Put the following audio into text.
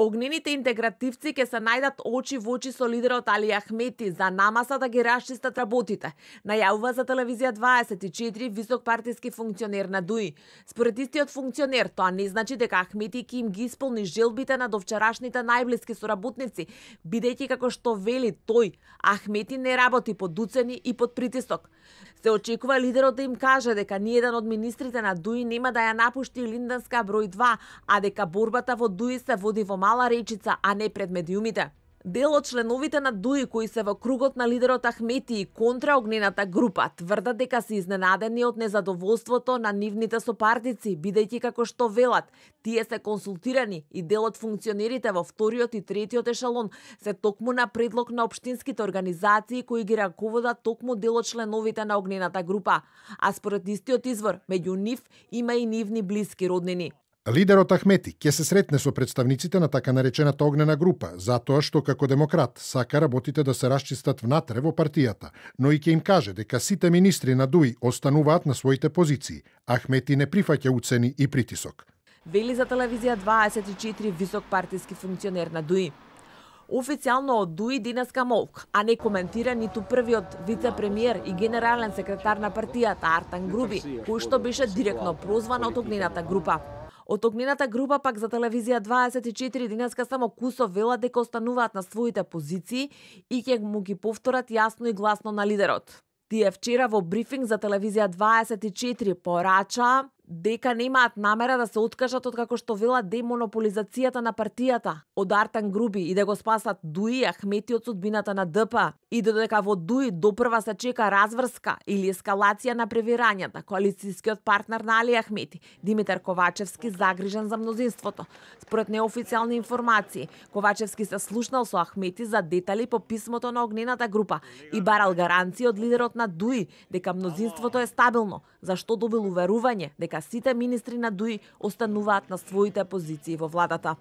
Огнените интегративци ќе се најдат очи во очи со лидерот Али Ахмети за намаса да ги расчистат работите, најавува за телевизија 24 висок партиски функционер на ДУИ. Според истиот функционер, тоа не значи дека Ахмети ќе им ги исполни желбите на довчерашните најблиски соработници, бидејќи како што вели тој, Ахмети не работи под уцени и под притисок. Се очекува лидерот да им каже дека ниеден од министрите на ДУИ нема да ја напушти Линданска број 2, а дека борбата во ДУИ се води во мала речица, а не пред медиумите. Дел од членовите на ДУИ кои се во кругот на лидерот Ахмети и контра огнената група тврдат дека се изненадени од незадоволството на нивните сопартици, бидејќи како што велат, тие се консултирани и дел од функционерите во вториот и третиот ешалон се токму на предлог на општинските организации кои ги раководат токму дел од членовите на огнената група, а според истиот извор меѓу нив има и нивни блиски роднини. Лидерот Ахмети ќе се сретне со представниците на така наречената огнена група, затоа што како демократ сака работите да се расчистат внатре во партијата, но и ќе им каже дека сите министри на Дуи остануваат на своите позиции. Ахмети не прифаќа уцени и притисок. Вели за телевизија 24 висок партиски функционер на Дуи. Официјално од Дуи денеска молк, а не коментира ниту првиот вице-премиер и генерален секретар на партијата Артан Груби, кој што беше директно прозван од огнената група. Од огнената група пак за телевизија 24 денеска само Кусо вела дека остануваат на своите позиции и ќе му ги повторат јасно и гласно на лидерот. Тие вчера во брифинг за телевизија 24 порача дека немаат намера да се откажат од како што велат демонополизацијата на партијата од Артан Груби и да го спасат Дуи и Ахмети од судбината на ДП и додека да во Дуи допрва се чека разврска или ескалација на превирањата, коалицискиот партнер на Али Ахмети, Димитар Ковачевски загрижен за мнозинството. Според неофицијални информации, Ковачевски се слушнал со Ахмети за детали по писмото на огнената група и барал гаранции од лидерот на Дуи дека мнозинството е стабилно, за што добил уверување дека сите министри на ДУИ остануваат на своите позиции во владата.